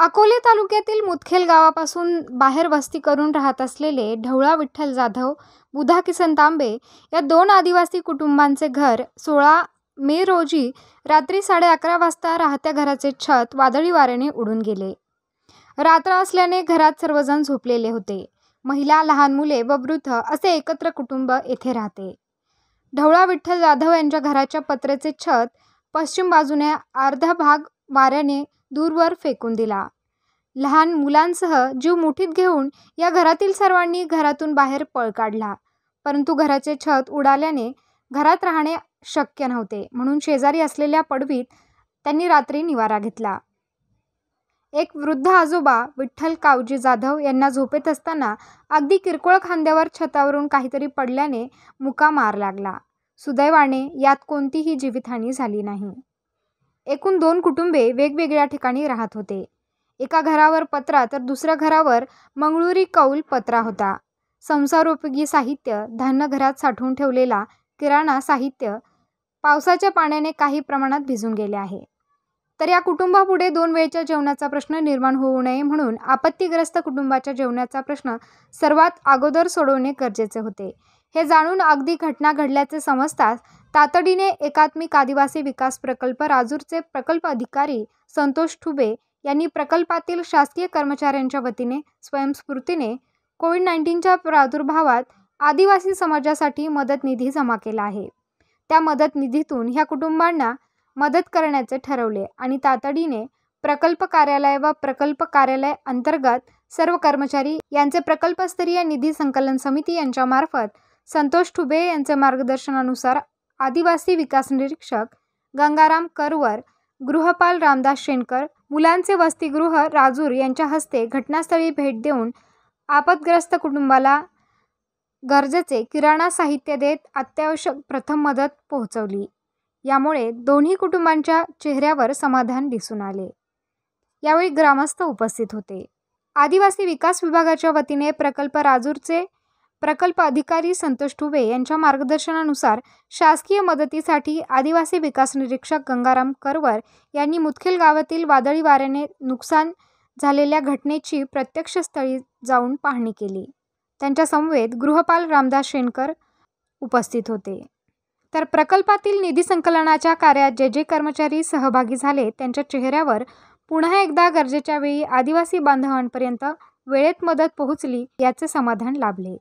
अकोले तालुक्यातील मुदखेल गावापासून बाहेर वस्ती करून राहत असलेले ढवळा विठ्ठल जाधव बुधा किसन तांबे या दोन आदिवासी कुटुंबांचे घर सोळा मे रोजी रात्री साडे अकरा वाजता राहत्या घराचे छत वादळी वाऱ्याने उडून गेले रात्र असल्याने घरात सर्वजण झोपलेले होते महिला लहान मुले व वृद्ध असे एकत्र कुटुंब येथे राहते ढवळा विठ्ठल जाधव यांच्या घराच्या पत्र्याचे छत पश्चिम बाजूने अर्धा भाग वाऱ्याने दूरवर फेकून दिला लहान मुलांसह जीव मुठीत घेऊन या घरातील सर्वांनी घरातून बाहेर पळ काढला परंतु घराचे छत उडाल्याने घरात राहणे शक्य नव्हते म्हणून शेजारी असलेल्या पडवीत त्यांनी रात्री निवारा घेतला एक वृद्ध आजोबा विठ्ठल कावजी जाधव यांना झोपेत असताना अगदी किरकोळ खांद्यावर छतावरून काहीतरी पडल्याने मुका मार लागला सुदैवाने यात कोणतीही जीवितहानी झाली नाही एकूण दोन कुटुंबे वेगवेगळ्या ठिकाणी राहत होते एका घरावर पत्रा तर दुसऱ्या घरावर मंगळुरी कौल पत्रा होता संसारोपयोगी साहित्य धान्य घरात साठवून ठेवलेला किराणा साहित्य पावसाच्या पाण्याने काही प्रमाणात भिजून गेले आहे तर या कुटुंबापुढे दोन वेळच्या जेवणाचा प्रश्न निर्माण होऊ नये म्हणून आपत्तीग्रस्त कुटुंबाच्या जेवणाचा प्रश्न सर्वात अगोदर सोडवणे गरजेचे होते हे जाणून अगदी घटना घडल्याचे समजताच तातडीने एकात्मिक आदिवासी विकास प्रकल्प राजूरचे प्रकल्प अधिकारी संतोष ठुबे यांनी प्रकल्पातील शासकीय कर्मचाऱ्यांच्या वतीने स्वयंस्फूर्तीने कोविड नाईन्टीनच्या प्रादुर्भावात आदिवासी समाजासाठी मदत निधी जमा केला आहे त्या मदत निधीतून ह्या कुटुंबांना मदत करण्याचे ठरवले आणि तातडीने प्रकल्प कार्यालय व प्रकल्प कार्यालय अंतर्गत सर्व कर्मचारी यांचे प्रकल्पस्तरीय निधी संकलन समिती यांच्यामार्फत संतोष ठुबे यांचे मार्गदर्शनानुसार आदिवासी विकास निरीक्षक गंगाराम करवर गृहपाल रामदास शेणकर मुलांचे वसतिगृह राजूर यांच्या हस्ते घटनास्थळी भेट देऊन आपदग्रस्त कुटुंबाला गरजेचे किराणा साहित्य देत अत्यावश्यक प्रथम मदत पोहोचवली यामुळे दोन्ही कुटुंबांच्या चेहऱ्यावर समाधान दिसून आले यावेळी ग्रामस्थ उपस्थित होते आदिवासी विकास विभागाच्या वतीने प्रकल्प राजूरचे प्रकल्प अधिकारी संतोष ठुबे यांच्या मार्गदर्शनानुसार शासकीय मदतीसाठी आदिवासी विकास निरीक्षक गंगाराम करवर यांनी मुदखेल गावातील वादळी वाऱ्याने नुकसान झालेल्या घटनेची स्थळी जाऊन पाहणी केली त्यांच्या समवेत गृहपाल रामदास शेणकर उपस्थित होते तर प्रकल्पातील निधी संकलनाच्या कार्यात जे जे कर्मचारी सहभागी झाले त्यांच्या चेहऱ्यावर पुन्हा एकदा गरजेच्या वेळी आदिवासी बांधवांपर्यंत वेळेत मदत पोहोचली याचे समाधान लाभले